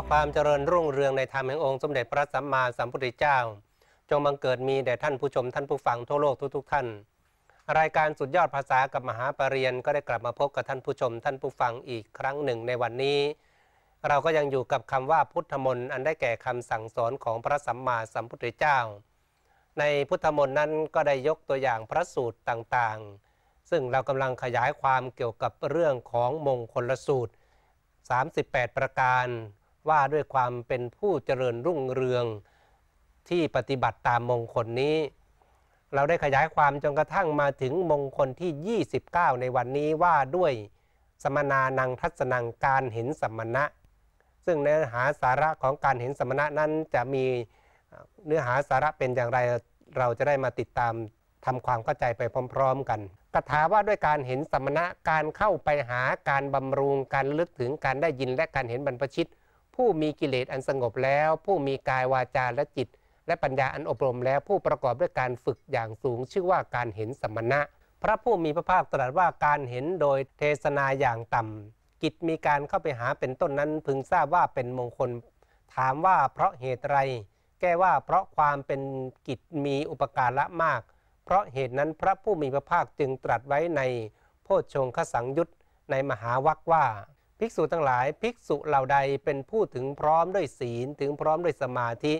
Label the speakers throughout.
Speaker 1: ความเจริญรุ่งเรืองในธรรมแห่งองค์สมเด็จพระสัมมาสัมพุทธเจ้า จงบังเกิดมีแด่ท่านผู้ชมท่านผู้ฟัง ทั่วโลกทุกๆท่าน รายการสุดยอดภาษากับ มหาปรริญญาก็ได้กลับมาพบกับท่านผู้ชมท่านผู้ฟังอีกครั้งหนึ่งในวันนี้ เราก็ยังอยู่กับคำว่าพุทธมนต์อันได้แก่คำสั่งสอนของพระสัมมาสัมพุทธเจ้า ในพุทธมนต์นั้นก็ได้ยกตัวอย่างพระสูตรต่างๆ ซึ่งเรากำลังขยายความเกี่ยวกับเรื่องของมงคลสูตร38 ประการว่าด้วยความเป็นผู้เจริญรุ่งเรืองที่ปฏิบัติตามมงคลนี้ เราได้ขยายความจนกระทั่งมาถึงมงคลที่ 29 ในวันนี้ว่าด้วยสมนานังทัศนังการเห็นสมณะ ซึ่งเนื้อหาสาระของการเห็นสมณะนั้นจะมีเนื้อหาสาระเป็นอย่างไร เราจะได้มาติดตามทำความเข้าใจไปพร้อมๆ กัน กระถาว่าด้วยการเห็นสมณะการเข้าไปหาการบำรุงการลึกถึงการได้ยินและการเห็นบรรพชิตผู้มีกิเลสอันสงบแล้วผู้มีกายวาจาและจิต และปัญญาอันอบรมแล้วผู้ประกอบด้วยการฝึกอย่างสูงชื่อว่าการเห็นสมณะ พระผู้มีพระภาคตรัสว่าการเห็นโดยเทศนาอย่างต่ำกิจมีการเข้าไปหาเป็นต้นนั้นพึงทราบว่าเป็นมงคล ถามว่าเพราะเหตุไรแก้ว่าเพราะความเป็นกิจมีอุปการละมาก เพราะเหตุนั้นพระผู้มีพระภาคจึงตรัสไว้ใน โพชฌงคสังยุตในมหาวัคว่าภิกษุทั้งหลาย ภิกษุเหล่าใดเป็นผู้ถึงพร้อมด้วยศีล ถึงพร้อมด้วยสมาธิ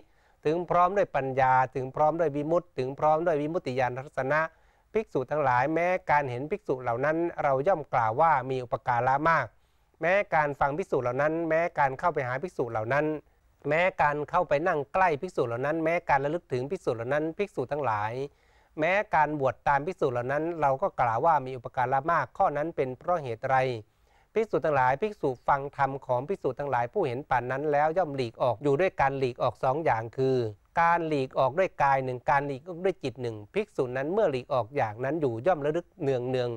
Speaker 1: ถึงพร้อมด้วยปัญญา ถึงพร้อมด้วยวิมุตติ ถึงพร้อมด้วยวิมุตติญาณรันะ ภิกษุทั้งหลายแม้การเห็นภิกษุเหล่านั้น เราย่อมกล่าวว่ามีอุปการะมาก แม้การฟังภิกษุเหล่านั้น แม้การเข้าไปหาภิกษุเหล่านั้น แม้การเข้าไปนั่งใกล้ภิกษุเหล่านั้น แม้การระลึกถึงภิกษุเหล่านั้น ภิกษุทั้งหลาย แม้การบวชตามภิกษุเหล่านั้น เราก็กล่าวว่ามีอุปการะมาก ข้อนั้น เป็นเพราะเหตุไรภิกษุทั้งหลายภิกษุฟังธรรมของภิกษุทั้งหลายผู้เห็นป่านนั้นแล้วย่อมหลีกออกอยู่ด้วยการหลีกออกสองอย่างคือ การหลีกออกด้วยกายหนึ่งการหลีกออกด้วยจิตหนึ่งภิกษุนั้นเมื่อหลีกออกอย่างนั้นอยู่ย่อมระลึกเนืองเนือง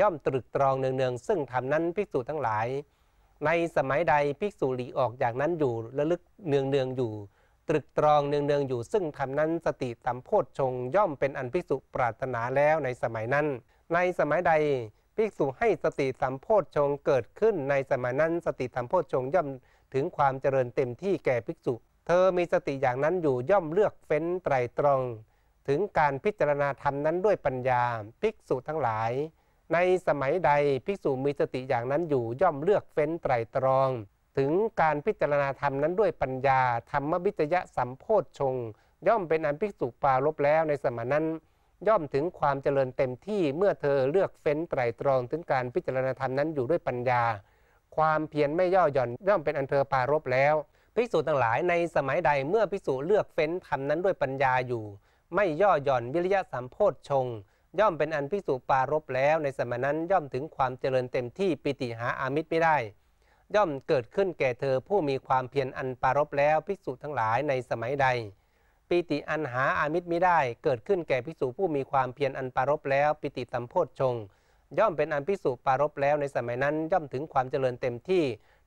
Speaker 1: ย่อมตรึกตรองเนืองเนืองซึ่งธรรมนั้นภิกษุทั้งหลาย ในสมัยใดภิกษุหลีกออกอย่างนั้นอยู่ระลึกเนืองเนืองอยู่ ตรึกตรองเนืองเนืองอยู่ซึ่งทำนั้นสติตัมโพชฌงย่อมเป็นอันภิกษุปรารถนาแล้วในสมัยนั้น ในสมัยใดภิกษุให้สติสัมโพชฌงเกิดขึ้นในสมัยนั้นสติสัมโพชฌงย่อมถึงความเจริญเต็มที่แก่ภิกษุ เธอมีสติอย่างนั้นอยู่ย่อมเลือกเฟ้นไตรตรอง ถึงการพิจารณาธรรมนั้นด้วยปัญญา ภิกษุทั้งหลาย ในสมัยใดภิกษุมีสติอย่างนั้นอยู่ย่อมเลือกเฟ้นไตรตรอง ถึงการพิจารณาธรรมนั้นด้วยปัญญาธรรมวิจยะสัมโพชฌงย่อมเป็นอันภิกษุปาลบแล้วในสมัยนั้นย่อมถึงความเจริญเต็มที่เมื่อเธอเลือกเฟ้นไตรตรองถึงการพิจารณาธรรมนั้นอยู่ด้วยปัญญา ความเพียรไม่ย่อหย่อนย่อมเป็นอันเธอปารบแล้วภิกษุทั้งหลายในสมัยใดเมื่อภิกษุเลือกเฟ้นธรรมนั้นด้วยปัญญาอยู่ ไม่ย่อหย่อนวิริยะสามโพธชง ย่อมเป็นอันภิกษุปารบแล้ว ในสมัยนั้นย่อมถึงความเจริญเต็มที่ปิติหาอามิตรไม่ได้ ย่อมเกิดขึ้นแก่เธอผู้มีความเพียรอันปารบแล้วภิกษุทั้งหลายในสมัยใดปิติอันหาอามิตรไม่ได้เกิดขึ้นแก่พิสูผู้มีความเพียรอันปารบแล้วปิติสัมโพธชงย่อมเป็นอันพิสูปารบแล้วในสมัยนั้นย่อมถึงความเจริญเต็มที่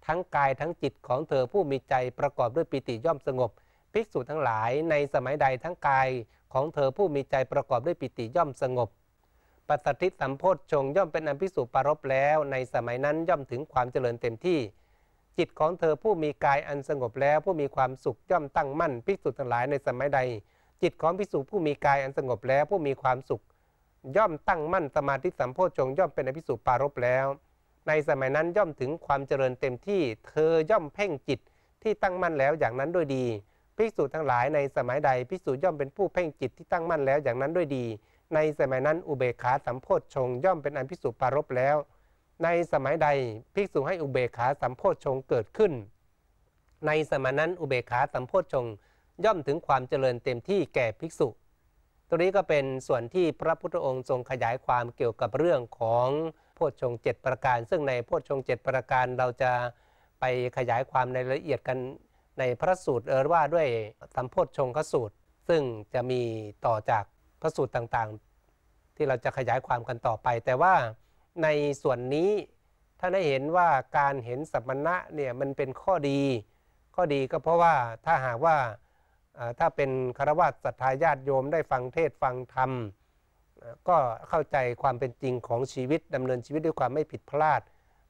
Speaker 1: ทั้งกายทั้งจิตของเธอผู้มีใจประกอบด้วยปิติย่อมสงบ ภิกษุทั้งหลายในสมัยใดทั้งกายของเธอผู้มีใจประกอบด้วยปิติย่อมสงบปัสสติสัมโพธชงย่อมเป็นอันพิสูปารบแล้วในสมัยนั้นย่อมถึงความเจริญเต็มที่จิตของเธอผู้มีกายอันสงบแล้วผู้มีความสุขย่อมตั้งมั่น ภิกษุทั้งหลายในสมัยใด จิตของภิกษุผู้มีกายอันสงบแล้วผู้มีความสุข ย่อมตั้งมั่นสมาธิสัมโพชงย่อมเป็นอภิสุปารบแล้ว ในสมัยนั้นย่อมถึงความเจริญเต็มที่เธอย่อมเพ่งจิตที่ตั้งมั่นแล้วอย่างนั้นด้วยดี ภิกษุทั้งหลายในสมัยใดภิกษุย่อมเป็นผู้เพ่งจิตที่ตั้งมั่นแล้วอย่างนั้นด้วยดี ในสมัยนั้นอุเบกขาสัมโพชงย่อมเป็นอันภิกษุปารบแล้วในสมัยใดภิกษุให้อุเบกขาสัมโพชฌงเกิดขึ้น ในสมัยนั้นอุเบกขาสัมโพชฌงย่อมถึงความเจริญเต็มที่แก่ภิกษุตรงนี้ก็เป็นส่วนที่พระพุทธองค์ทรงขยายความเกี่ยวกับเรื่องของโพชฌงเจ็ประการ ซึ่งในโพชฌงเจ็ประการเราจะไปขยายความในละเอียดกันในพระสูตรเออว่า ด้วยสัมโพชฌงคสูตรซึ่งจะมีต่อจากพระสูตรต่างๆ ที่เราจะขยายความกันต่อไป แต่ว่าในส่วนนี้ท่านได้เห็นว่าการเห็นสัมมณะเนี่ยมันเป็นข้อดี ข้อดีก็เพราะว่าถ้าหากว่าถ้าเป็นคารวะศรัทธาญาติโยมได้ฟังเทศฟังธรรม ก็เข้าใจความเป็นจริงของชีวิต ดำเนินชีวิตด้วยความไม่ผิดพลาด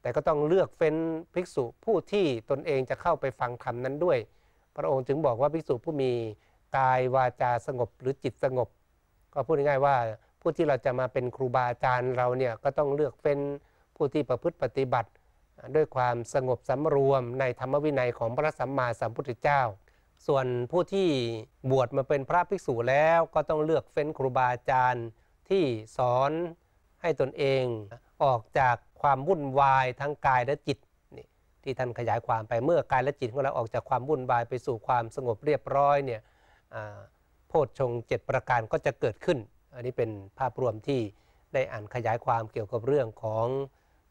Speaker 1: แต่ก็ต้องเลือกเฟ้นภิกษุผู้ที่ตนเองจะเข้าไปฟังธรรมนั้นด้วย พระองค์จึงบอกว่าภิกษุผู้มีกายวาจาสงบหรือจิตสงบ ก็พูดง่ายๆว่าผู้ที่เราจะมาเป็นครูบาอาจารย์เราเนี่ยก็ต้องเลือกเป็นผู้ที่ประพฤติปฏิบัติ ด้วยความสงบสำรวมในธรรมวินัยของพระสัมมาสัมพุทธเจ้า ส่วนผู้ที่บวชมาเป็นพระภิกษุแล้ว ก็ต้องเลือกเฟ้นครูบาอาจารย์ที่สอนให้ตนเองออกจากความวุ่นวายทั้งกายและจิตนี่ที่ท่านขยายความไปเมื่อกายและจิตของเราออกจากความวุ่นวายไปสู่ความสงบเรียบร้อยเนี่ยโพชฌงเจ็ดประการก็จะเกิดขึ้นอันนี้เป็นภาพรวมที่ได้อ่านขยายความเกี่ยวกับเรื่องของ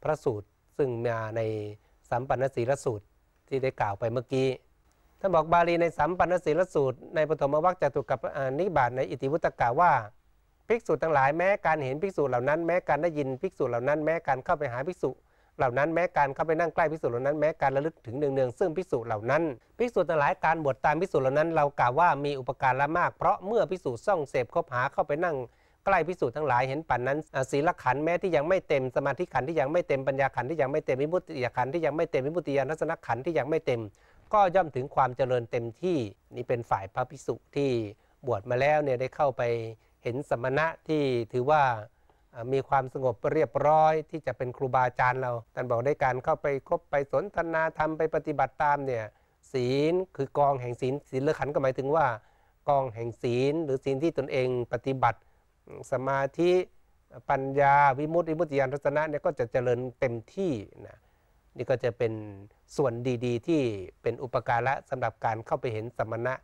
Speaker 1: พระสูตร ซึ่งมาในสัมปันสีรสูตรที่ได้กล่าวไปเมื่อกี้ท่านบอกบาลีในสัมปันสีรสูตร ในปฐมวัคจถูกับนิบาตในอิติวุตกาว่าภิกษุทั้งหลายแม้การเห็นภิกษุเหล่านั้นแม้การได้ยินภิกษุเหล่านั้นแม้การเข้าไปหาภิกษุเหล่านั้นแม้การเข้าไปนั่งใกล้พิสูจน์เหล่านั้นแม้การระลึกถึงเนืองๆซึ่งพิสูจน์เหล่านั้นพิสูจน์ทั้งหลายการบวชตามพิสูจน์เหล่านั้นเรากล่าวว่ามีอุปการละมากเพราะเมื่อพิสูจน์ส่องเสพคบหาเข้าไปนั่งใกล้พิสูจน์ทั้งหลายเห็นปันนั้นศีลขันแม้ที่ยังไม่เต็มสมาธิขันที่ยังไม่เต็มปัญญาขันที่ยังไม่เต็มมิมุติยขันที่ยังไม่เต็มมิมุตติยานัสนขันที่ยังไม่เต็ม ก็ย่อมถึงความเจริญเต็มที่ นี่เป็นฝ่ายพระพิสุที่บวชมาแล้วเนี่ยได้เข้าไปเห็นสมณะที่ถือว่ามีความสงบเรียบร้อยที่จะเป็นครูบาอาจารย์เราท่านบอกได้การเข้าไปคบไปสนทนาธรรมไปปฏิบัติตามเนี่ยศีลคือกองแห่งศีลศีลลขันก็หมายถึงว่า กองแห่งศีล หรือศีลที่ตนเองปฏิบัติสมาธิปัญญาวิมุตติวิมุติยานรัตนะเนี่ยก็จะเจริญเต็มที่นะนี่ ก็จะเป็นส่วนดีๆ ที่เป็นอุปการะสำหรับการเข้าไปเห็นสมณะ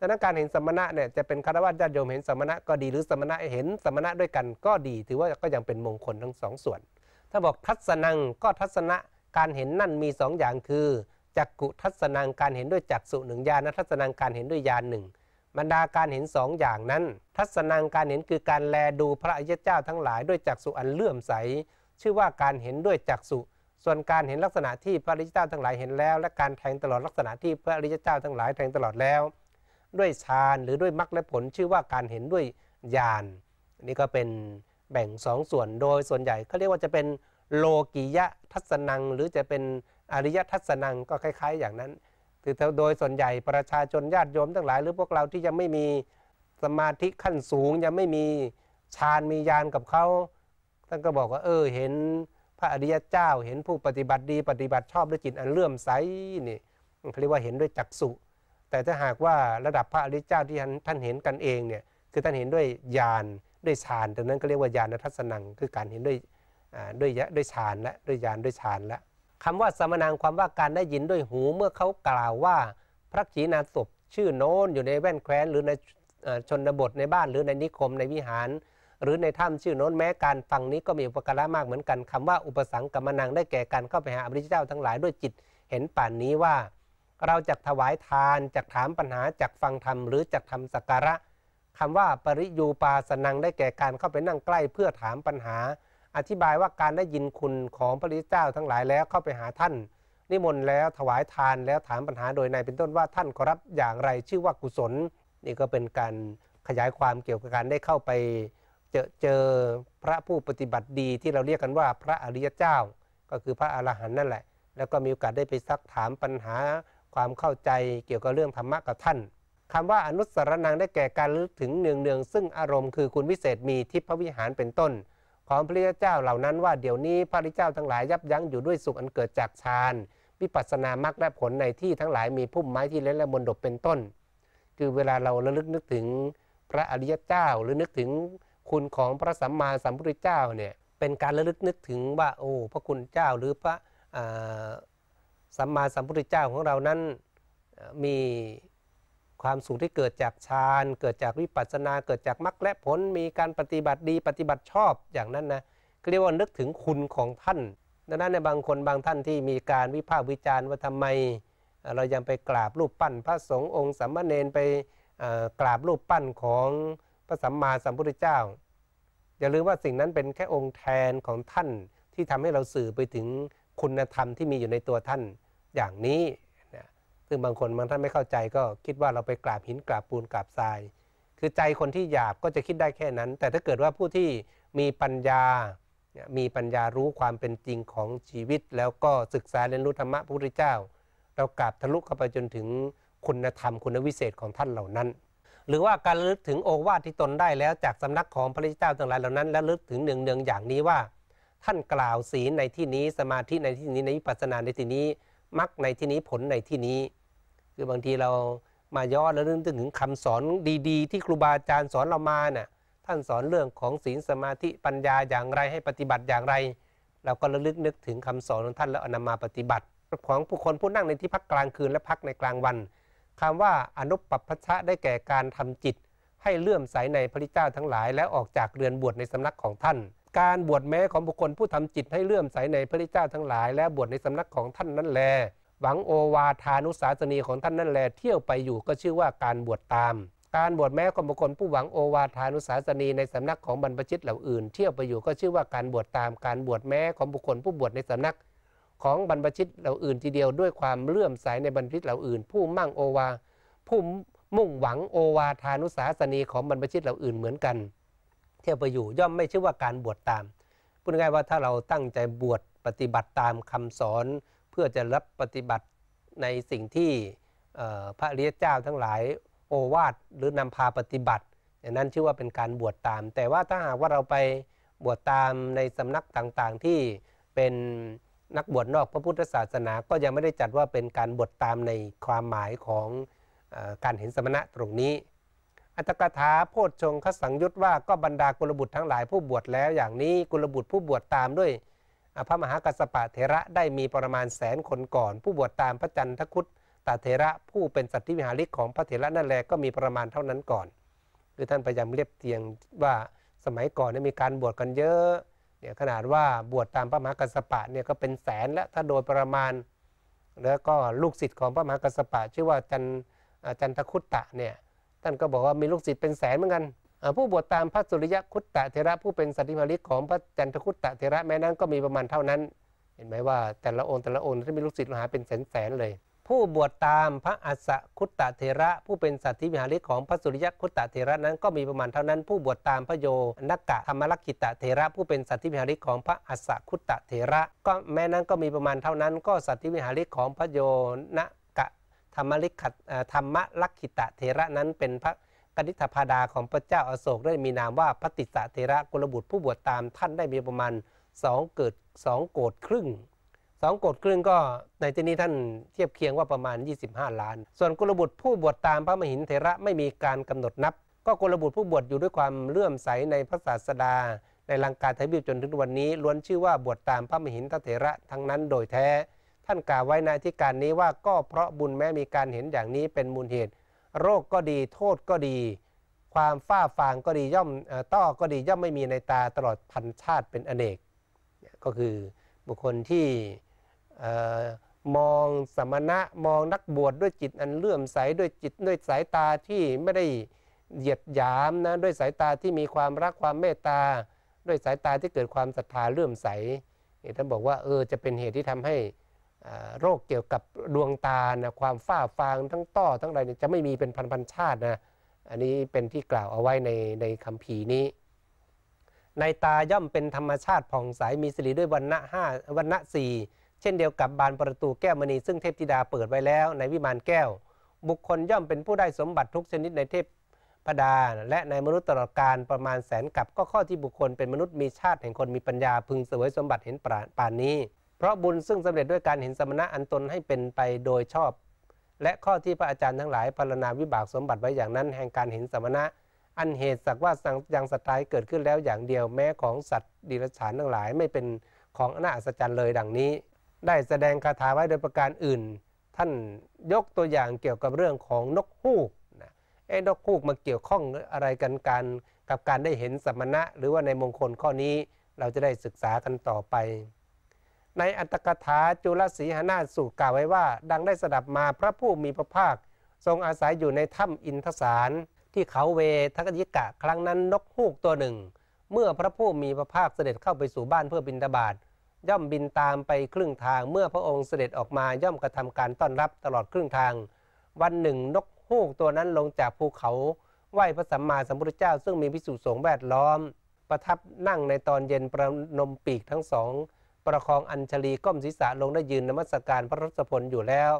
Speaker 1: ฉะนั้นการเห็นสมณะเนี่ยจะเป็นคารวะญาติโยมเห็นสมณะก็ดีหรือสมณะเห็นสมณะด้วยกันก็ดีถือว่าก็ยังเป็นมงคลทั้งสองส่วน ถ้าบอกทัศนังก็ทัศนะการเห็นนั่นมี 2ออย่างคือจักกุทัศนังการเห็นด้วยจักสุหนึ่งญาณ ทัศนังการเห็นด้วยญาณหนึ่งบรรดาการเห็นสองอย่างนั้นทัศนังการเห็นคือการแลดูพระอริยเจ้าทั้งหลายด้วยจักสุอันเลื่อมใสชื่อว่าการเห็นด้วยจักสุส่วนการเห็นลักษณะที่พระอริยเจ้าทั้งหลายเห็นแล้ว และการแทงตลอดลักษณะที่พระอริยเจ้าทั้งหลายแทงตลอดแล้วด้วยฌาน หรือด้วยมรรคและผลชื่อว่าการเห็นด้วยญาณนนี่ก็เป็นแบ่งสองส่วนโดยส่วนใหญ่เขาเรียกว่าจะเป็นโลกิยะทัศนัง หรือจะเป็นอริยทัศนังก็คล้าย ๆอย่างนั้น คือโดยส่วนใหญ่ประชาชนญาติโยม ทั้งหลายหรือพวกเราที่ยังไม่มีสมาธิขั้นสูงยังไม่มีฌานมีญาณกับเขาท่านก็บอกว่า เออเห็นพระอริยเจ้าเห็นผู้ปฏิบัติดี ปฏิบัติชอบด้วยจิตอันเลื่อมใสนี่เขาเรียกว่าเห็นด้วยจักษุแต่ถ้าหากว่าระดับพระอริยเจ้าที่ท่านเห็นกันเองเนี่ย คือท่านเห็นด้วยญาณด้วยฌานดังนั้นก็เรียกว่าญาณทัศนัง คือการเห็นด้วยด้วยด้วยฌานและด้วยญาณด้วยฌานและคำว่าสมนังความว่าการได้ยินด้วยหูเมื่อเขากล่าวว่าพระขีณาสพชื่อโน้นอยู่ในแว่นแคว้นหรือในชนบทในบ้านหรือในนิคมในวิหาร หรือในถ้ำชื่อโน้นแม้การฟังนี้ก็มีอุปการะมากเหมือนกันคำว่าอุปสังกมนังได้แก่การเข้าไปหาอริยเจ้าทั้งหลายด้วยจิตเห็นป่านนี้ว่าเราจะถวายทานจกถามปัญหาจกฟังธรรมหรือจกทำสักการะคำว่าปริยูปาสนังได้แก่การเข้าไปนั่งใกล้เพื่อถามปัญหา อธิบายว่าการได้ยินคุณของพระริเจ้าทั้งหลายแล้วเข้าไปหาท่านนิมนต์แล้วถวายทานแล้วถามปัญหาโดยในเป็นต้นว่าท่านขอรับอย่างไรชื่อว่ากุศล นี่ก็เป็นการขยายความเกี่ยวกับการได้เข้าไป เจอเจอพระผู้ปฏิบัติดี ที่เราเรียกกันว่าพระอริยเจ้า ก็คือพระอรหันต์นั่นแหละแล้วก็มีโอกาสได้ไปซักถามปัญหาความเข้าใจเกี่ยวกับเรื่องธรรมะกับท่านคำว่าอนุสรณังได้แก่การลึกถึงเนืองเนืองซึ่งอารมณ์คือคุณวิเศษมีทิพวิหารเป็นต้น ของพระริยเจ้าเหล่านั้นว่าเดี๋ยวนี้พระริยเจ้าทั้งหลายยับยั้งอยู่ด้วยสุขอันเกิดจากฌาน วิปัสสนามรรคและผลในที่ทั้งหลายมีพุ่มไม้ที่เล่นและมนดบเป็นต้น คือเวลาเราระลึกนึกถึงพระอริยเจ้าหรือนึกถึงคุณของพระสัมมาสัมพุทธเจ้าเนี่ยเป็นการระลึกนึกถึงว่าโอ้พระคุณเจ้าหรือพระสัมมาสัมพุทธเจ้าของเรานั้นมีความสุขที่เกิดจากฌานเกิดจากวิปัสสนาเกิดจากมรรคและผลมีการปฏิบัติดีปฏิบัติชอบอย่างนั้นนะเรียกว่านึกถึงคุณของท่านดังนั้นในบางคนบางท่านที่มีการวิพากษ์วิจารณ์ว่าทำไม เรายังไปกราบรูปปั้นพระสงฆ์องค์สัมมาเนนไปกราบรูปปั้นของพระสัมมาสัมพุทธเจ้า อย่าลืมว่าสิ่งนั้นเป็นแค่องค์แทนของท่าน ที่ทำให้เราสื่อไปถึงคุณธรรมที่มีอยู่ในตัวท่านอย่างนี้นะซึ่งบางคนบางท่านไม่เข้าใจก็คิดว่าเราไปกราบหินกราบปูนกราบทราย คือใจคนที่หยาบก็จะคิดได้แค่นั้น แต่ถ้าเกิดว่าผู้ที่มีปัญญา มีปัญญารู้ความเป็นจริงของชีวิต แล้วก็ศึกษาเรียนรู้ธรรมะพระพุทธเจ้า เรากราบทะลุเข้าไปจนถึงคุณธรรมคุณวิเศษของท่านเหล่านั้น หรือว่าการลึกถึงโอวาทที่ตนได้แล้วจากสำนักของพระพุทธเจ้าต่างหลายเหล่านั้นและลึกถึงหนึ่งเนืองอย่างนี้ว่า ท่านกล่าวศีลในที่นี้สมาธิในที่นี้ในวิปัสสนาในที่นี้มรรคในที่นี้ผลในที่นี้ คือบางทีเรามาย้อนแล้วนึกถึงคำสอนดี ๆ ที่ครูบาอาจารย์สอนเรามาน่ะท่านสอนเรื่องของศีลสมาธิปัญญาอย่างไรให้ปฏิบัติอย่างไร เราก็ระลึกนึกถึงคำสอนของท่านแล้วนำมาปฏิบัติของผู้คนผู้นั่งในที่พักกลางคืนและพักในกลางวัน คำว่าอนุปปพัชะได้แก่การทำจิต ให้เลื่อมใสในพระเจ้าทั้งหลาย และออกจากเรือนบวชในสำนักของท่านการบวชแม้ของบุคคลผู้ทำจิตให้เลื่อมใสในพระเจ้าทั้งหลาย และบวชในสำนักของท่านนั่นแลหวังโอวาทานุสาสนีของท่านนั่นแล เที่ยวไปอยู่ก็ชื่อว่าการบวชตาม การบวชแม้ของบุคคลผู้หวังโอวาทานุสาสนี ในสำนักของบรรพชิตเหล่าอื่น เที่ยวไปอยู่ก็ชื่อว่าการบวชตามการบวชแม้ของบุคคลผู้บวชในสำนัก ของบรรพชิตเหล่าอื่นทีเดียวด้วยความเลื่อมใสในบรรพชิตเหล่าอื่นผู้มั่งโอวาผู้มุ่งหวังโอวาทานุสาสนี ของบรรพชิตเหล่าอื่นเหมือนกันเที่ยวไปอยู่ย่อมไม่ชื่อว่าการบวชตามพูดง่ายว่าถ้าเราตั้งใจบวชปฏิบัติตามคำสอน เพื่อจะรับปฏิบัติในสิ่งที่พระรียเจ้าทั้งหลายโอวาท หรือนำพาปฏิบัติอย่างนั้นชื่อว่าเป็นการบวชตาม แต่ว่าถ้าหากว่าเราไปบวชตามในสำนักต่างๆ ที่เป็นนักบวชนอกพระพุทธศาสนาก็ยังไม่ได้จัดว่าเป็นการบวชตามในความหมายของอการเห็นสมณะตรงนี้อัตกถาโพชฌงคสังยุตว่าก็บรรดากุลบุตรทั้งหลายผู้บวชแล้ว อย่างนี้ กุลบุตรผู้บวชตามด้วย พระมหากัสสปะเถระได้มีประมาณแสนคนก่อน ผู้บวชตามพระจันทคุตตาเถระ ผู้เป็นสัตธิวิหาริกของพระเถระนั่นแหละก็มีประมาณเท่านั้นก่อนคือท่านพยายามเรียบเทียงว่าสมัยก่อนนี่มีการบวชกันเยอะเนี่ยขนาดว่าบวชตามพระมหากัสสปะเนี่ยก็เป็นแสนและถ้าโดยประมาณ แล้วก็ลูกศิษย์ของพระมหากัสสปะชื่อว่าจันจันทคุตตะเนี่ยท่านก็บอกว่ามีลูกศิษย์เป็นแสนเหมือนกัน ผู้บวชตามพระสุริยคุตตะเทระ ผู้เป็นสัตติมาลิกของพระจันทคุตตะเทระ แม้นั้นก็มีประมาณเท่านั้น เห็นไหมว่าแต่ละองค์แต่ละองค์ที่มีลูกศิษย์มหาเป็นแสนแสนเลย ผู้บวชตามพระอัสสคุตตะเทระ ผู้เป็นสัตธิมหาลิกของพระสุริยคุตตะเทระนั้นก็มีประมาณเท่านั้น ผู้บวชตามพระโยนักกะธรรมลักขิตะเทระ ผู้เป็นสัตธิมหาลิกของพระอัสสคุตตะเทระ ก็แม้นั้นก็มีประมาณเท่านั้น ก็สัตธิมหาลิกของพระโยนักธรรมลิขธรรมลักขิตะเทระนั้นเป็นพระกนิษฐพาดาของพระเจ้าอาโศก ได้มีนามว่าพระติสะเทระกุลบุตรผู้บวชตามท่านได้มีประมาณสองเกิดสองโกดครึ่งสองโกดครึ่งก็ในที่นี้ท่านเทียบเคียงว่าประมาณ 25 ล้าน ส่วนกุลบุตรผู้บวชตามพระมหินเทระไม่มีการกำหนดนับ ก็กุลบุตรผู้บวชอยู่ด้วยความเลื่อมใสในพระศาสดา ในลังกาเทวีปจนถึงวันนี้ล้วนชื่อว่าบวชตามพระมหินทเถระทั้งนั้นโดยแท้ท่านกล่าวไว้ในที่การนี้ว่าก็เพราะบุญแม้มีการเห็นอย่างนี้เป็นมูลเหตุ โรคก็ดีโทษก็ดี ความฝ้าฟางก็ดีย่อมต้อก็ดีย่อมไม่มีในตาตลอดพันชาติเป็นอเนกก็คือบุคคลที่มองสมณะมองนักบวชดด้วยจิตอันเลื่อมใสด้วยจิตด้วยสายตาที่ไม่ได้เหยียดหยามนะด้วยสายตาที่มีความรักความเมตตา ด้วยสายตาที่เกิดความศรัทธาเลื่อมใสท่านบอกว่าเออจะเป็นเหตุที่ทำให้โรคเกี่ยวกับดวงตานะความฝ้าฟางทั้งต้อทั้งอะไรจะไม่มีเป็นพันพันชาตินะอันนี้เป็นที่กล่าวเอาไว้ในในคำผีนี้ ในตาย่อมเป็นธรรมชาติผ่องใสมีสิริด้วยวันณะห้าวันณะสี่เช่นเดียวกับบานประตูแก้วมณีซึ่งเทพธิดาเปิดไว้แล้วในวิมานแก้ว บุคคลย่อมเป็นผู้ได้สมบัติทุกชนิดในเทพพดาและในมนุษย์ตลอดการประมาณแสนกับก็ข้อที่บุคคลเป็นมนุษย์มีชาติแห่งคนมีปัญญาพึงเสวยสมบัติเห็นป่านนี้เพราะบุญซึ่งสำเร็จด้วยการเห็นสมณะอันตนให้เป็นไปโดยชอบ และข้อที่พระอาจารย์ทั้งหลายพารณนาวิบากสมบัติไว้อย่างนั้น แห่งการเห็นสมณะอันเหตุสักว่าสังยังสตายเกิดขึ้นแล้วอย่างเดียวแม้ของสัตว์ดิรัจฉานทั้งหลาย ไม่เป็นของอนาอัศจรรย์เลยดังนี้ ได้แสดงคาถาไว้โดยประการอื่น ท่านยกตัวอย่างเกี่ยวกับเรื่องของนกฮูกนะเอ้นกฮูกมาเกี่ยวข้องอะไรกันกันกับการได้เห็นสมณะ หรือว่าในมงคลข้อนี้เราจะได้ศึกษากันต่อไปในอัตถกถาจุลศรีหนาสูตรกล่าวไว้ว่า ดังได้สดับมาพระผู้มีพระภาค ทรงอาศัยอยู่ในถ้ำอินทสาร ที่เขาเวทกยิกะครั้งนั้นนกฮูกตัวหนึ่ง เมื่อพระผู้มีพระภาคเสด็จเข้าไปสู่บ้านเพื่อบินตาบาดย่อมบินตามไปครึ่งทางเมื่อพระองค์เสด็จออกมาย่อมกระทำการต้อนรับตลอดครึ่งทาง วันหนึ่งนกฮูกตัวนั้นลงจากภูเขาไหว้พระสัมมาสัมพุทธเจ้า ซึ่งมีพิสุสงแวดล้อม ประทับนั่งในตอนเย็นประนมปีกทั้งสองประคองอัญชลีก้มศีรษะลงได้ยืนนมัสการพระรัศพลอยู่แล้ว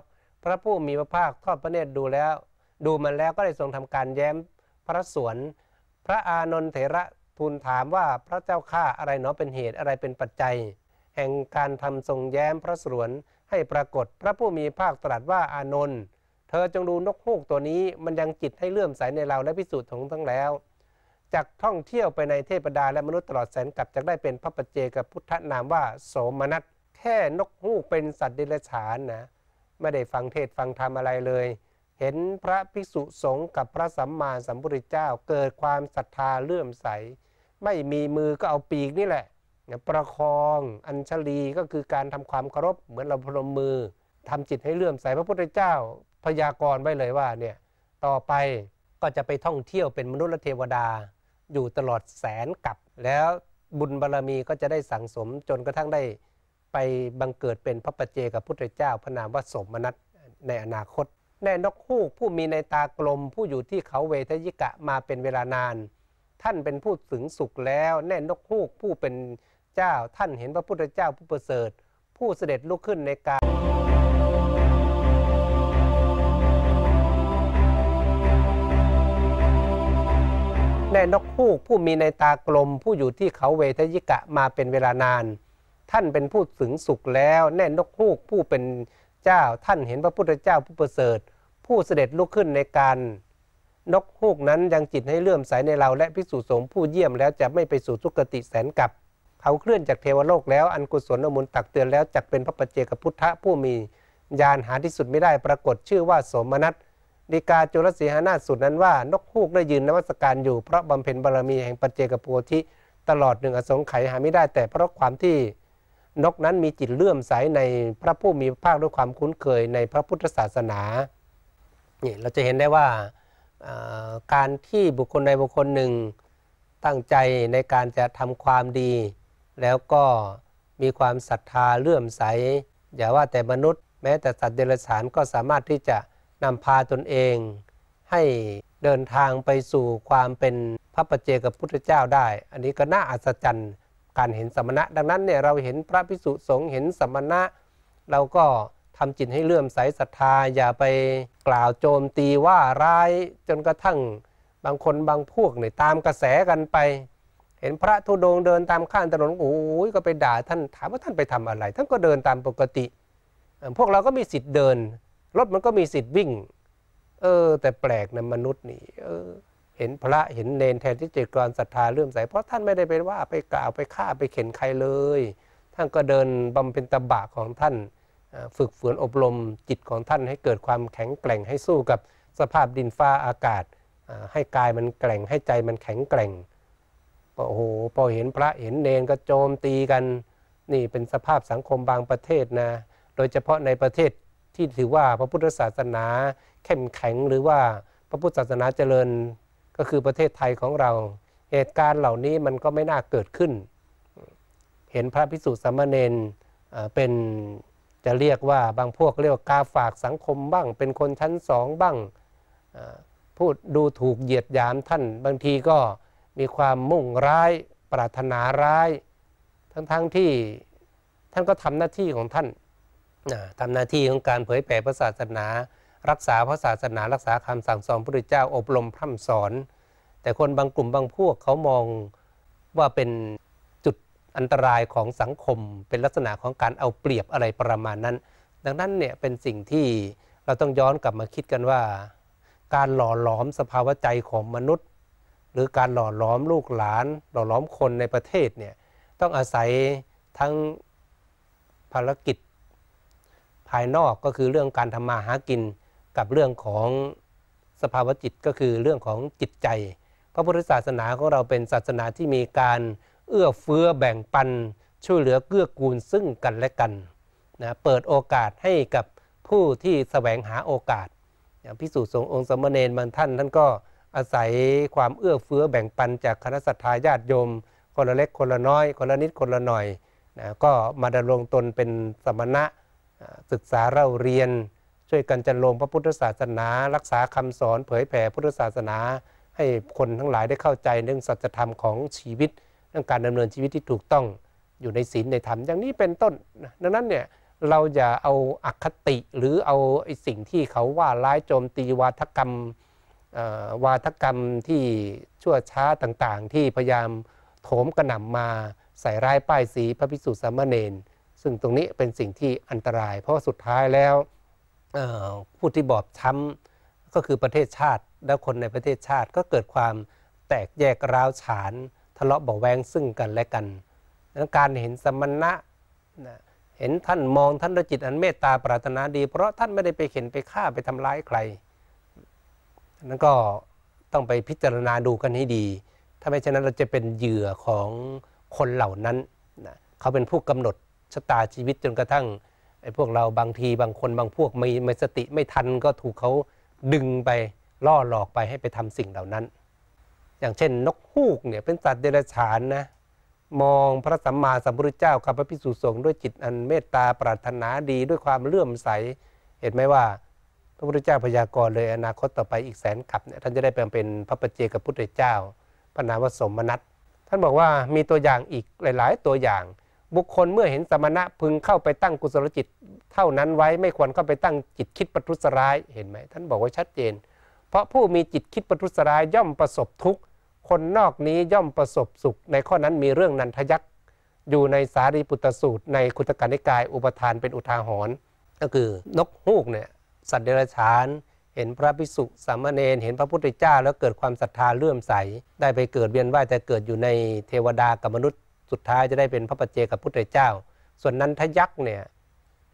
Speaker 1: พระผู้มีพระภาคทอดพระเนตรดูแล้ว ดูมันแล้วก็ได้ทรงทำการแย้ม พระสวน พระอานนทเถระทูลถามว่าพระเจ้าข้าอะไรเนาะเป็นเหตุอะไรเป็นปัจจัย แห่งการทำทรงแย้มพระสวนให้ปรากฏ พระผู้มีภาคตรัสว่าอานนท์เธอจงดูนกฮูกตัวนี้มันยังจิตให้เลื่อมใสในเราและพิสูจน์ของทั้งแล้วจากท่องเที่ยวไปในเทพดาและมนุษย์ตลอดแสนกลับจากได้เป็นพระปเจกับพุทธนามว่าโสมนัส แค่นกฮูกเป็นสัตว์เดรัจฉานนะ ไม่ได้ฟังเทศฟังธรรมอะไรเลย เห็นพระภิกษุสงฆ์กับพระสัมมาสัมพุทธเจ้า เกิดความศรัทธาเลื่อมใส ไม่มีมือก็เอาปีกนี่แหละ ประคองอัญชลีก็คือการทำความเคารพเหมือนเราพนมมือทำจิตให้เลื่อมใสพระพุทธเจ้าพยากรณ์ไว้เลยว่าเนี่ยต่อไปก็จะไปท่องเที่ยวเป็นมนุษย์และเทวดาอยู่ตลอดแสนกับแล้วบุญบารรมีก็จะได้สั่งสมจนกระทั่งได้ ไปบังเกิดเป็นพระปเจกับพุทธเจ้า พระนามว่าสมนัตในอนาคต แน่นกคู่ผู้มีในตากลมผู้อยู่ที่เขาเวทยิกะมาเป็นเวลานาน ท่านเป็นผู้ถึงสุขแล้ว แน่นกคู่ผู้เป็นเจ้าท่านเห็นพระพุทธเจ้าผู้ประเสริฐ ผู้เสด็จลุกขึ้นในการแน่นกผู้ผู้มีในตากลม ผู้อยู่ที่เขาเวทยิกะมาเป็นเวลานาน ท่านเป็นผู้ถึงสุขแล้ว แน่นกคูกผู้เป็นเจ้าท่านเห็นพระพุทธเจ้าผู้ประเสริฐ ผู้เสด็จลุกขึ้นในการ นกฮูกนั้นยังจิตให้เลื่อมใสในเราและพิสูจสงผู้เยี่ยมแล้วจะไม่ไปสู่สุคติแสนกับเขาเคลื่อนจากเทวโลก แล้วอันกุศลอมุลตักเตือนแล้วจักเป็นพระปัจเจกพุทธะผู้มีญาณหาที่สุดไม่ได้ปรากฏชื่อว่าสมนัตดีกาจุลศีหานาสุดนั้นว่านกฮูกได้ยืนนวัตการอยู่ เพราะบำเพ็ญบารมีแห่งปัจเจกโพธิตลอดหนึ่งอสงไขยหาไม่ได้ แต่เพราะความที่นกนั้นมีจิตเลื่อมใสในพระผู้มีพระภาคด้วยความคุ้นเคยในพระพุทธศาสนาเนี่ยเราจะเห็นได้ว่าการที่บุคคลใดบุคคลหนึ่งตั้งใจในการจะทำความดี แล้วก็มีความศรัทธาเลื่อมใสอย่าว่าแต่มนุษย์แม้แต่สัตว์เดรัจฉานก็สามารถที่จะนำพาตนเองให้เดินทางไปสู่ความเป็นพระประเจกับพุทธเจ้าได้ อันนี้ก็น่าอัศจรรย์การเห็นสมณะ ดังนั้นเนี่ยเราเห็นพระพิสุสงฆ์เห็นสมณะ เราก็ทำจิตให้เลื่อมใสศรัทธา อย่าไปกล่าวโจมตีว่าร้ายจนกระทั่งบางคนบางพวกเนี่ยตามกระแสกันไป เห็นพระธุดงเดินตามข้างถนนโอ้ยก็ไปด่าท่านถามว่าท่านไปทำอะไรท่านก็เดินตามปกติพวกเราก็มีสิทธิ์เดินรถมันก็มีสิทธิ์วิ่ง เออแต่แปลกนะมนุษย์นี่ เออเห็นพระเห็นเนนแทนที่จะกรอนศรัทธาเลื่อมใสเพราะท่านไม่ได้ไปว่าไปกล่าวไปฆ่าไปเข็นใครเลย ท่านก็เดินบำเพ็ญตบะของท่านฝึกฝนอบรมจิตของท่านให้เกิดความแข็งแกร่งให้สู้กับสภาพดินฟ้าอากาศ ให้กายมันแกร่งให้ใจมันแข็งแกร่งโอ้โหพอเห็นพระเห็นเนนก็โจมตีกันนี่เป็นสภาพสังคมบางประเทศนะโดยเฉพาะในประเทศที่ถือว่าพระพุทธศาสนาเข้มแข็งหรือว่าพระพุทธศาสนาเจริญก็คือประเทศไทยของเรา เหตุการณ์เหล่านี้มันก็ไม่น่าเกิดขึ้น เห็นพระพิสุสมมเณรเป็น จะเรียกว่าบางพวกเรียกว่ากาฝากสังคมบ้างเป็นคนชั้นสองบ้างพูดดูถูกเหยียดหยามท่าน บางทีก็มีความมุ่งร้ายปรารถนาร้าย ทั้งๆทที่ท่านก็ทำหน้าที่ของท่านทำหน้าที่ของการเผยแผ่พระศาสนา รักษาพระศาสนา รักษาคำสั่งสอนพระพุทธเจ้าอบรมพร่ำสอน แต่คนบางกลุ่มบางพวก เขามองว่าเป็นจุดอันตรายของสังคม เป็นลักษณะของการเอาเปรียบอะไรประมาณนั้น ดังนั้นเนี่ย เป็นสิ่งที่เราต้องย้อนกลับมาคิดกันว่า การหล่อหลอมสภาวะใจของมนุษย์ หรือการหล่อหลอมลูกหลาน หล่อหลอมคนในประเทศเนี่ยต้องอาศัยทั้งภารกิจภายนอกก็คือเรื่องการทำมาหากินกับเรื่องของสภาวะจิตก็คือเรื่องของจิตใจพระพุทธศาสนาของเราเป็นศาสนาที่มีการเอื้อเฟื้อแบ่งปันช่วยเหลือเกื้อกูลซึ่งกันและกันนะเปิดโอกาสให้กับผู้ที่สแสวงหาโอกาสพิสูจน์สงฆ์องค์สมณเณรบางท่านท่านก็อาศัยความเอื้อเฟื้อแบ่งปันจากคณะสัตยาญาติโยม คนละเล็กคนละน้อย คนละนิดคนละหน่อยนะก็มาดำรงตนเป็นสมณะศึกษาเล่าเรียนช่วยกันจันลงพระพุทธศาสนา รักษาคำสอน เผยแผ่พุทธศาสนา ให้คนทั้งหลายได้เข้าใจเรื่องสัจธรรมของชีวิตเรื่องการดำเนินชีวิตที่ถูกต้องอยู่ในศีลในธรรมอย่างนี้เป็นต้นดังนั้นเนี่ยเราอย่าเอาอคติหรือเอาไอ้สิ่งที่เขาว่าร้ายโจมตีวาทกรรมวาทกรรมที่ชั่วช้าต่างๆ ที่พยายามโถมกระหน่ำมาใส่ร้ายป้ายสีพระพิสุสามเณรซึ่งตรงนี้เป็นสิ่งที่อันตราย เพราะสุดท้ายแล้วผู้ที่บอบช้ำก็คือประเทศชาติและคนในประเทศชาติก็เกิดความแตกแยกร้าวฉาน ทะเลาะเบาแวงซึ่งกันและกัน การเห็นสมณะเห็นท่านมองท่านด้วยจิตอันเมตตาปรารถนาดี เพราะท่านไม่ได้ไปเข็นไปฆ่าไปทำร้ายใคร นั้นก็ต้องไปพิจารณาดูกันให้ดี ถ้าไม่เช่นนั้นเราจะเป็นเหยื่อของคนเหล่านั้นนะเขาเป็นผู้กำหนดชะตาชีวิตจนกระทั่งไอ้พวกเราบางทีบางคนบางพวกไม่ไม่สติไม่ทันก็ถูกเขาดึงไปล่อหลอกไปให้ไปทำสิ่งเหล่านั้น อย่างเช่นนกฮูกเนี่ยเป็นสัตว์เดรัจฉานนะมองพระสัมมาสัมพุทธเจ้า กับพระพิสุสงฆ์ด้วยจิตอันเมตตาปรารถนาดีด้วยความเลื่อมใส เห็นไหมว่า พระพุทธเจ้าพยากรณ์เลยอนาคตต่อไปอีกแสนขับเนี่ยท่านจะได้เป็นพระปเจกับพุทธเจ้าพระนามวสมนัตท่านบอกว่ามีตัวอย่างอีกหลายๆตัวอย่างบุคคลเมื่อเห็นสมณะพึงเข้าไปตั้งกุศลจิตเท่านั้นไว้ไม่ควรเข้าไปตั้งจิตคิดประทุษร้ายเห็นไหมท่านบอกไว้ชัดเจน เพราะผู้มีจิตคิดประทุษร้ายย่อมประสบทุกข์ คนนอกนี้ย่อมประสบสุขในข้อนั้นมีเรื่องนันทยักษ์อยู่ในสารีปุตตสูตร ในคุตการนิกาย อุปทานเป็นอุทาหรณ์ก็คือนกฮูกเนี่ยสัตว์เดรัจฉาน เห็นพระภิกษุสามเณรเห็นพระพุทธเจ้า แล้วเกิดความศรัทธาเลื่อมใสได้ไปเกิดเวียนว่ายแต่เกิดอยู่ในเทวดากับมนุษย์สุดท้ายจะได้เป็นพระปัจเจกับพุทธเจ้า ส่วนนั้นทยักษ์เนี่ย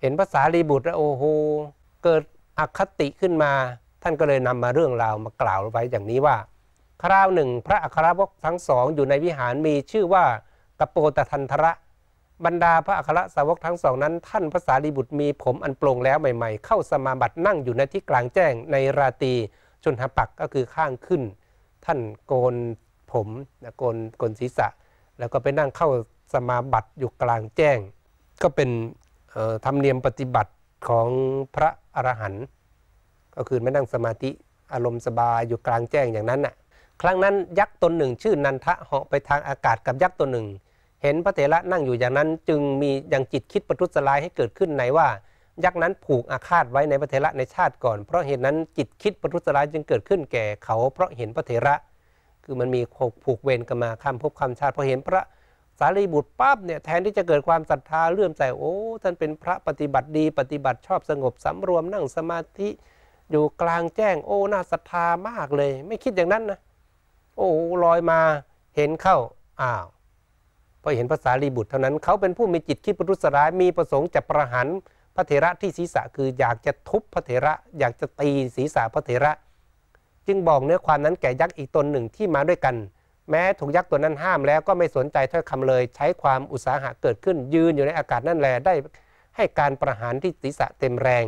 Speaker 1: เห็นภาษารีบุตรแลโอ้โหเกิดอคติขึ้นมา ท่านก็เลยนำมาเรื่องราวมากล่าวไว้อย่างนี้ว่าคราวหนึ่ง พระอัครวกทั้งสองอยู่ในวิหารมีชื่อว่ากโปตทันทระบรรดาพระอัครสาวกทั้งสองนั้น ท่านภาษารีบุตรมีผมอันโปร่งแล้วใหม่ ๆ เข้าสมาบัตินั่งอยู่ในที่กลางแจ้งในราตีชนหปักก็คือข้างขึ้น ท่านโกนผมโกนโกนศีรษะแล้วก็ไปนั่งเข้าสมาบัติอยู่กลางแจ้ง ก็เป็นธรรมเนียมปฏิบัติของพระอรหันต์ก็คือไม่นั่งสมาธิอารมณ์สบายอยู่กลางแจ้งอย่างนั้นน่ะครั้งนั้นยักษ์ตนหนึ่งชื่อนันทะเหาะไปทางอากาศกับยักษ์ตนหนึ่ง เห็นพระเถระนั่งอยู่อย่างนั้นจึงมีอย่างจิตคิดประทุษร้ายให้เกิดขึ้นในว่า ยักษ์นั้นผูกอาฆาตไว้ในพระเถระในชาติก่อน เพราะเหตุนั้นจิตคิดประทุษร้ายจึงเกิดขึ้นแก่เขา เพราะเห็นพระเถระคือมันมีผูกเวรกันมาค้ามบพข้าชาติพอเห็นพระสารีบุตรปั๊บเนี่ยแทนที่จะเกิดความศรัทธาเลื่อมใสโอ้ท่านเป็นพระปฏิบัติดีปฏิบัติชอบสงบสำรวมนั่งสมาธิ อยู่กลางแจ้งโอ้น่าศรัทธามากเลย ไม่คิดอย่างนั้นนะโอ้ลอยมาเห็นเข้าอ้าวพอเห็นภาษารีบุตรเท่านั้นเขาเป็นผู้มีจิตคิดประทุษร้ายมีประสงค์จะประหารพระเถระที่ศีรษะคืออยากจะทุบพระเถระอยากจะตีศีรษะพระเถระจึงบอกเนื้อความนั้นแก่ยักษ์อีกตนหนึ่งที่มาด้วยกัน แม้ถูกยักษ์ตัวนั้นห้ามแล้วก็ไม่สนใจถ้อยคำเลยใช้ความอุตสาหะเกิดขึ้นยืนอยู่ในอากาศนั่นแหลได้ให้การประหารที่ศีรษะเต็มแรง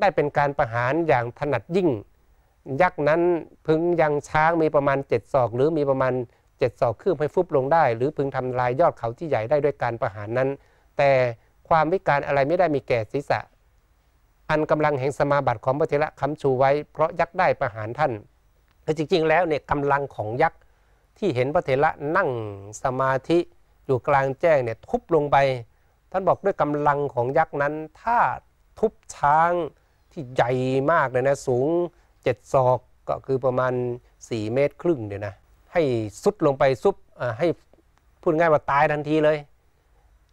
Speaker 1: ได้เป็นการประหารอย่างถนัดยิ่ง ยักษ์นั้นพึงยังช้างมีประมาณเจ็ดศอก หรือมีประมาณเจ็ดศอกคืบให้ฟุบลงได้ หรือพึงทำลายยอดเขาที่ใหญ่ได้ด้วยการประหารนั้น แต่ความวิการอะไรไม่ได้มีแก่ศีรษะอันกำลังแห่งสมาบัติของพระเถระคำชูไว้เพราะยักษ์ได้ประหารท่าน แต่จริงๆแล้วเนี่ยกำลังของยักษ์ ที่เห็นพระเถระนั่งสมาธิอยู่กลางแจ้งเนี่ย ทุบลงไป ท่านบอกด้วยกำลังของยักษ์ นั้น ถ้าทุบช้างที่ใหญ่มากเลยนะ สูงเจ็ดศอกก็คือประมาณ 4 เมตรครึ่งเนี่ยนะให้สุดลงไปซุบให้พูดง่ายว่าตายทันทีเลย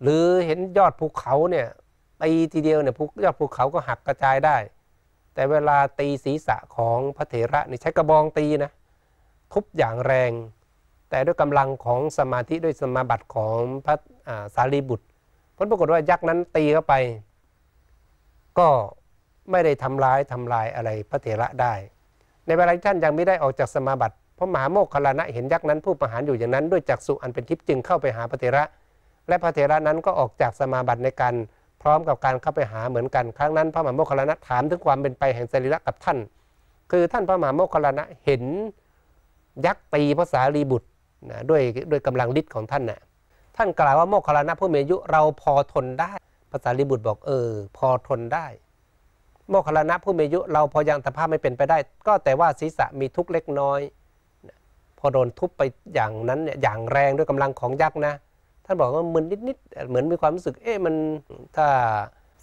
Speaker 1: หรือเห็นยอดภูเขาเนี่ยตีทีเดียวเนี่ยภูยอดภูเขาก็หักกระจายได้ แต่เวลาตีศีรษะของพระเถระนี่ใช้กระบองตีนะทุบอย่างแรง แต่ด้วยกำลังของสมาธิด้วยสมาบัติของพระสารีบุตรผลปรากฏว่ายักษ์นั้นตีเข้าไป ก็ไม่ได้ทำร้ายทำลายอะไร พระเถระได้ ในเวลาท่านยังไม่ได้ออกจากสมาบัติพระมหาโมกขลานะเห็นยักษ์นั้น ผู้ประหารอยู่อย่างนั้น ด้วยจักษุอันเป็นทิพย์จึงเข้าไปหาพระเถระ และพระเถระนั้นก็ออกจากสมาบัติในการพร้อมกับการเข้าไปหาเหมือนกัน ครั้งนั้นพระมหาโมคคลานะถามถึงความเป็นไปแห่งสรีระกับท่าน คือท่านพระมหาโมคคลานะเห็นยักษ์ตีพระสารีบุตรนะด้วยด้วยกำลังฤทธิ์ของท่านนะ่ะ ท่านกล่าวว่าโมคคลานะผู้มีอายุเราพอทนได้ภาษาลีบุตรบอกเออพอทนได้ โมคคลลานะผู้มีอายุเราพอยังสภาพไม่เป็นไปได้ ก็แต่ว่าศีรษะมีทุกเล็กน้อย พอโดนทุบไปอย่างนั้นเนี่ยอย่างแรงด้วยกำลังของยักษ์นะท่านบอกว่ามึนนิด ๆ เหมือนมีความรู้สึก เอ๊ะมันถ้า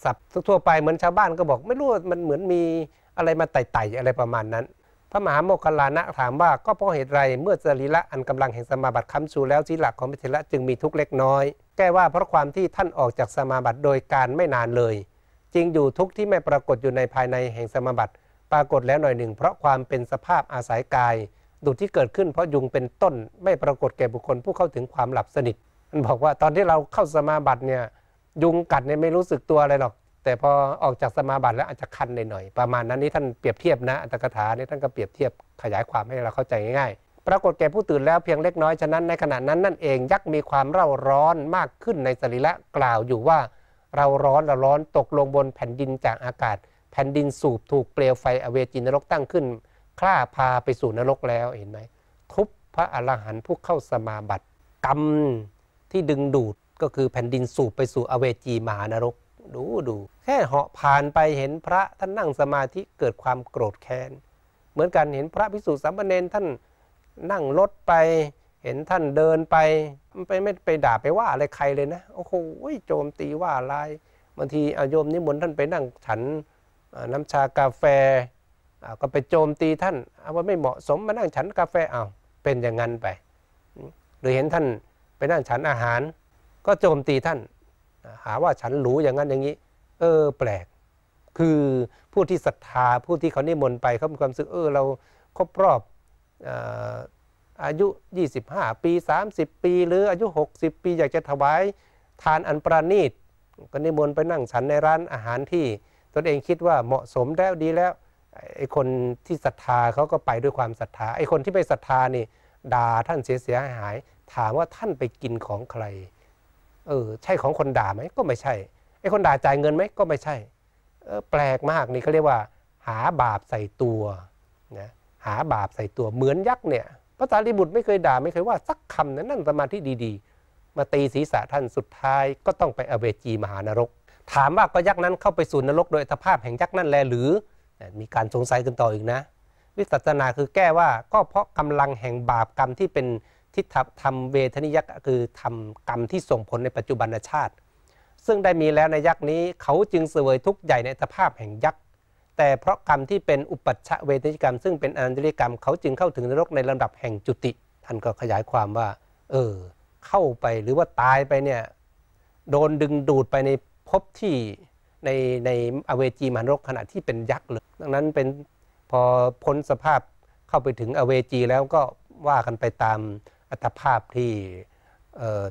Speaker 1: สับทั่วไปเหมือนชาวบ้านก็บอกไม่รู้มันเหมือนมีอะไรมาไต่ ๆ อะไรประมาณนั้น พระมหาโมคคัลลานะถามว่าก็เพราะเหตุไรเมื่อสรีละอันกำลังแห่งสมาบัติคำชูแล้วศีลักของพรเทระจึงมีทุกเล็กน้อย แก้ว่าเพราะความที่ท่านออกจากสมาบัติโดยการไม่นานเลย จริงอยู่ทุกที่ไม่ปรากฏอยู่ในภายในแห่งสมาบัติปรากฏแล้วหน่อยหนึ่ง เพราะความเป็นสภาพอาศัยกายดุที่เกิดขึ้น เพราะยุงเป็นต้นไม่ปรากฏแก่บุคคลผู้เข้าถึงความหลับสนิทมันบอกว่าตอนที่เราเข้าสมาบัติเนี่ยยุงกัดเนี่ยไม่รู้สึกตัวอะไรหรอก แต่พอออกจากสมาบัติแล้วอาจจะคันหน่อยๆประมาณนั้นนี่ท่านเปรียบเทียบนะอัตถกถานี่ท่านก็เปรียบเทียบขยายความให้เราเข้าใจง่ายๆปรากฏแก่ผู้ตื่นแล้วเพียงเล็กน้อยฉะนั้นในขณะนั้นนั่นเองยักษ์มีความเร่าร้อนมากขึ้นในสรีระกล่าวอยู่ว่า เราร้อนเราร้อนตกลงบนแผ่นดินจากอากาศ แผ่นดินสูบถูกเปลวไฟอเวจินรกตั้งขึ้นคล้าพาไปสู่นรกแล้วเห็นไหมทุบพระอรหันต์ผู้เข้าสมาบัติกรรมที่ดึงดูดก็คือแผ่นดินสูบไปสู่อเวจีมหานรก ดูดู แค่เหาะผ่านไปเห็นพระท่านนั่งสมาธิเกิดความโกรธแค้นเหมือนกันเห็นพระภิกษุสามเณรท่านนั่งรถไปเห็นท่านเดินไป ไปไม่ไปด่าไปว่าอะไรใครเลยนะโอ้โหโจมตีว่าอะไรบางทีอาโยมนิมนต์ท่านไปนั่งฉันน้ำชากาแฟก็ไปโจมตีท่านว่าไม่เหมาะสมมานั่งฉันกาแฟเอาเป็นอย่างนั้นไปหรือเห็นท่านไปนั่งฉันอาหารก็โจมตีท่านหาว่าฉันหรูอย่างนั้นอย่างนี้ เออแปลก คือผู้ที่ศรัทธา ผู้ที่เขานิมนต์ไปเขามีความรู้สึกเออเราครบรอบอายุ 25 ปี 30 ปี หรืออายุ 60 ปี อยากจะถวายทานอันประณีตก็นิมนต์ไปนั่งฉันในร้านอาหารที่ตนเองคิดว่าเหมาะสมแล้วดีแล้วไอ้คนที่ศรัทธาเขาก็ไปด้วยความศรัทธาไอ้คนที่ไม่ศรัทธานี่ด่าท่านเสียเสียหายถามว่าท่านไปกินของใคร เออ ใช่ของคนด่าไหมก็ไม่ใช่ ไอ้คนด่าจ่ายเงินไหมก็ไม่ใช่เออแปลกมากนี่เขาเรียกว่า หาบาปใส่ตัวนะหาบาปใส่ตัว เหมือนยักษ์เนี่ย พระสารีบุตรไม่เคยด่าไม่เคยว่าสักคำนั้นนั่งสมาธิดี ๆ มาตีศีรษะท่าน สุดท้ายก็ต้องไปอเวจีมหานรก ถามว่าก็ยักษ์นั้นเข้าไป สู่นรกโดยสภาพแห่งยักษ์นั่นแลหรือ มีการสงสัยกันต่ออีกนะ วิสัชนาคือแก้ว่าก็เพราะกำลังแห่งบาปกรรมที่เป็นที่ทำเวทนิยักษ์คือ ทำกรรมที่ส่งผลในปัจจุบันชาติ ซึ่งได้มีแล้วในยักษ์นี้เขาจึงเสวยทุกข์ใหญ่ในสภาพแห่งยักษ์แต่เพราะกรรมที่เป็นอุปัชชะเวทนิกรรม ซึ่งเป็นอนันตริกรรมเขาจึงเข้าถึงนรกในลำดับแห่งจุติ ท่านก็ขยายความว่าเออเข้าไปหรือว่าตายไปเนี่ยโดนดึงดูดไปในภพที่ในในอเวจีมหานรกขณะที่เป็นยักษ์เลยดังนั้นเป็นพอพ้นสภาพเข้าไปถึงอเวจีแล้วก็ว่ากันไปตามอัตภาพที่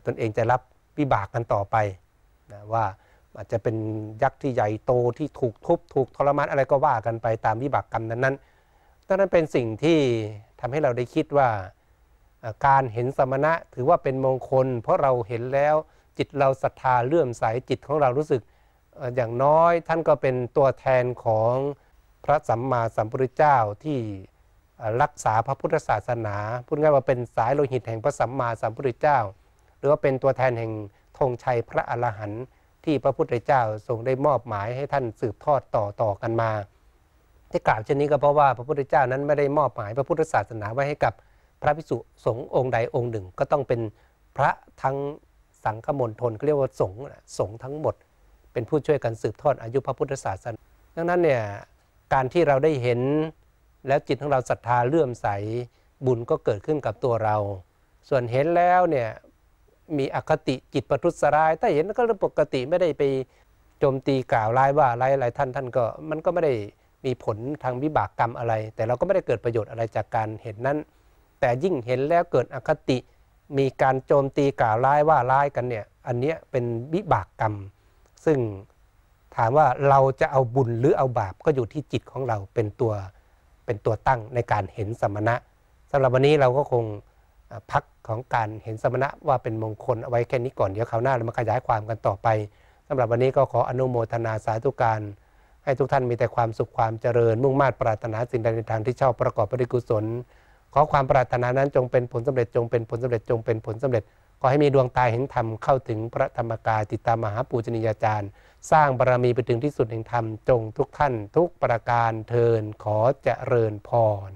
Speaker 1: ตนเองจะรับวิบากกันต่อไปนะว่าอาจจะเป็นยักษ์ที่ใหญ่โตที่ถูกทุบถูกทรมานอะไรก็ว่ากันไปตามวิบากกรรมนั้นๆดังนั้นเป็นสิ่งที่ทำให้เราได้คิดว่าการเห็นสมณะ ถือว่าเป็นมงคล เพราะเราเห็นแล้วจิตเราศรัทธาเลื่อมใสจิตของเรารู้สึกอย่างน้อย ท่านก็เป็นตัวแทนของพระสัมมาสัมพุทธเจ้าที่รักษาพระพุทธศาสนา พูดง่ายว่าเป็นสายโลหิตแห่งพระสัมมาสัมพุทธเจ้า หรือว่าเป็นตัวแทนแห่งธงชัยพระอรหันต์ที่พระพุทธเจ้าทรงได้มอบหมายให้ท่านสืบทอดต่อต่อกันมา ที่กล่าวเช่นนี้ก็เพราะว่าพระพุทธเจ้านั้นไม่ได้มอบหมายพระพุทธศาสนาไว้ให้กับพระภิกษุสงฆ์องค์ใดองค์หนึ่ง ก็ต้องเป็นพระทั้งสังฆมณฑลเขาเรียกว่าสงฆ์สงฆ์ทั้งหมด เป็นผู้ช่วยกันสืบทอดอายุพระพุทธศาสนา ดังนั้นเนี่ยการที่เราได้เห็นแล้วจิตของเราศรัทธาเลื่อมใสบุญก็เกิดขึ้นกับตัวเรา ส่วนเห็นแล้วเนี่ยมีอคติจิตประทุษร้าย ถ้าเห็นก็เปกติไม่ได้ไปโจมตีกล่าวร้ายว่าอะไรอะไรท่านท่านก็มันก็ไม่ได้มีผลทางวิบากกรรมอะไร แต่เราก็ไม่ได้เกิดประโยชน์อะไรจากการเห็นนั้น แต่ยิ่งเห็นแล้วเกิดอคติมีการโจมตีกล่าวร้ายว่าร้ายกันเนี่ย อันเนี้ยเป็นวิบากกรรม ซึ่งถามว่าเราจะเอาบุญหรือเอาบาปก็อยู่ที่จิตของเราเป็นตัวเป็นตัวตั้งในการเห็นสมณะสำหรับวันนี้เราก็คงพักของการเห็นสมณะว่าเป็นมงคลเอาไว้แค่นี้ก่อน เดี๋ยวคราวหน้าเรามาขยายความกันต่อไปสำหรับวันนี้ก็ขออนุโมทนาสาธุการ ให้ทุกท่านมีแต่ความสุขความเจริญ มุ่งมา่ปรารถนาสิ่งใดในทาง ที่ชอบประกอบปริกุศล ขอความปรารถนานั้นจงเป็นผลสำเร็จจงเป็นผลสำเร็จจงเป็นผลสำเร็จขอให้มีดวงตาเห็นธรรมเข้าถึงพระธรรมกายติดตามมหาปูชนียาจารย์สร้างบารรมีไปถึงที่สุดแห่งธรรมจงทุกท่านทุกประการเทินขอจเจริญพร